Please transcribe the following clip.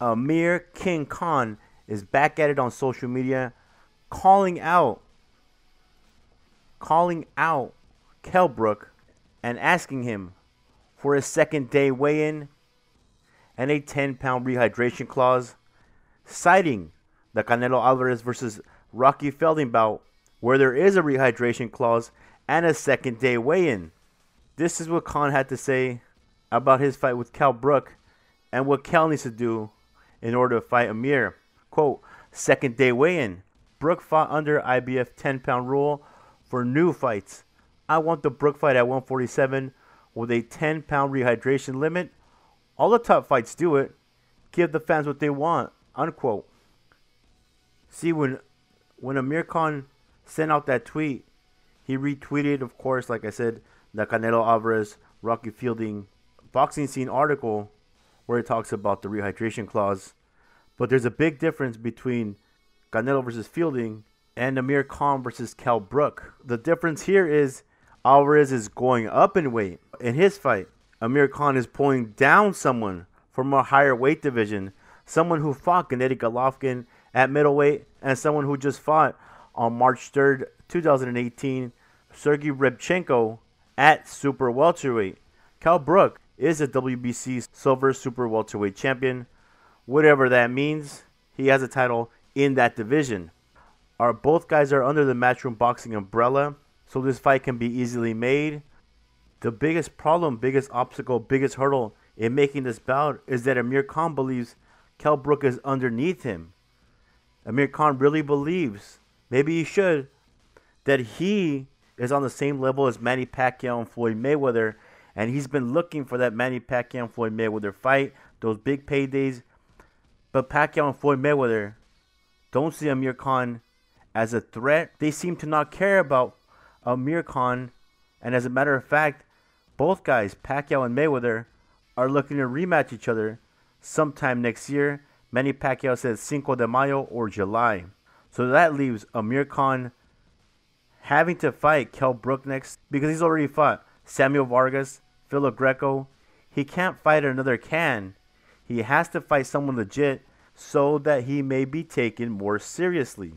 Amir King Khan is back at it on social media, calling out, calling out Kelbrook, and asking him for a second day weigh-in and a 10-pound rehydration clause, citing the Canelo Alvarez versus Rocky Felding bout, where there is a rehydration clause and a second day weigh-in. This is what Khan had to say about his fight with Kel Brook and what Kel needs to do in order to fight Amir. Quote, second day weigh in. Brooke fought under IBF 10 pound rule for new fights. I want the Brooke fight at 147 with a 10 pound rehydration limit. All the top fights do it. Give the fans what they want. Unquote. See, when, when Amir Khan sent out that tweet, he retweeted, of course, like I said, the Canelo Alvarez Rocky Fielding boxing scene article where it talks about the rehydration clause. But there's a big difference between Canelo versus Fielding and Amir Khan versus Cal Brook. The difference here is Alvarez is going up in weight in his fight. Amir Khan is pulling down someone from a higher weight division, someone who fought Gennady Golovkin at middleweight, and someone who just fought on March 3rd, 2018, Sergey Rebchenko at super welterweight. Cal Brook is a WBC Silver Super Welterweight Champion. Whatever that means, he has a title in that division. Our both guys are under the Matchroom Boxing umbrella, so this fight can be easily made. The biggest problem, biggest obstacle, biggest hurdle in making this bout is that Amir Khan believes Kell Brook is underneath him. Amir Khan really believes, maybe he should, that he is on the same level as Manny Pacquiao and Floyd Mayweather and he's been looking for that Manny Pacquiao and Floyd Mayweather fight, those big paydays. But Pacquiao and Floyd Mayweather don't see Amir Khan as a threat. They seem to not care about Amir Khan, and as a matter of fact, both guys, Pacquiao and Mayweather, are looking to rematch each other sometime next year. Manny Pacquiao says Cinco de Mayo or July. So that leaves Amir Khan having to fight Kel Brook next because he's already fought Samuel Vargas, Philo Greco, he can't fight another can. He has to fight someone legit so that he may be taken more seriously.